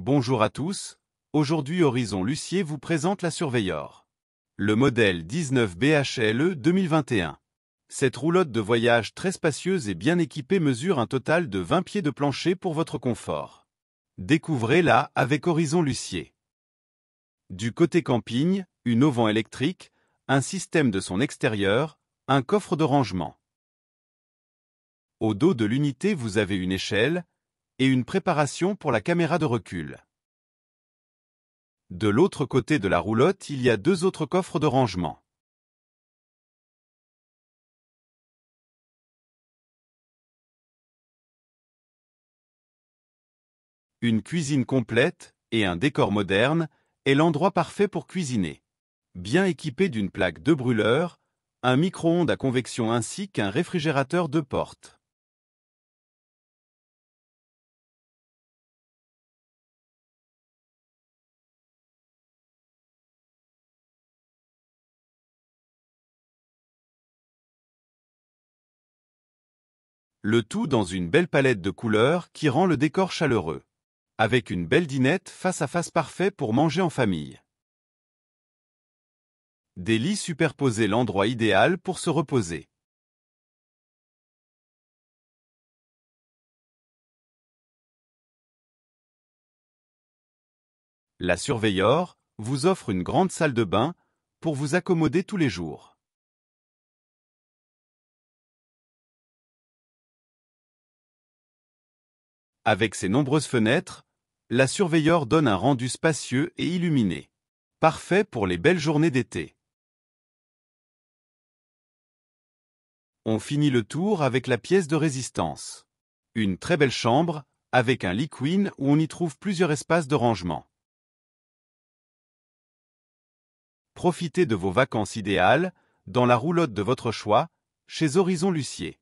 Bonjour à tous, aujourd'hui Horizon Lucier vous présente la Surveyor. Le modèle 19 BHLE 2021. Cette roulotte de voyage très spacieuse et bien équipée mesure un total de 20 pieds de plancher pour votre confort. Découvrez-la avec Horizon Lucier. Du côté camping, une auvent électrique, un système de son extérieur, un coffre de rangement. Au dos de l'unité vous avez une échelle, et une préparation pour la caméra de recul. De l'autre côté de la roulotte, il y a deux autres coffres de rangement. Une cuisine complète et un décor moderne est l'endroit parfait pour cuisiner. Bien équipé d'une plaque de brûleur, un micro-ondes à convection ainsi qu'un réfrigérateur de porte. Le tout dans une belle palette de couleurs qui rend le décor chaleureux. Avec une belle dinette face à face parfait pour manger en famille. Des lits superposés l'endroit idéal pour se reposer. La Surveillor vous offre une grande salle de bain pour vous accommoder tous les jours. Avec ses nombreuses fenêtres, la surveilleur donne un rendu spacieux et illuminé. Parfait pour les belles journées d'été. On finit le tour avec la pièce de résistance. Une très belle chambre, avec un lit queen où on y trouve plusieurs espaces de rangement. Profitez de vos vacances idéales, dans la roulotte de votre choix, chez Horizon Lucier.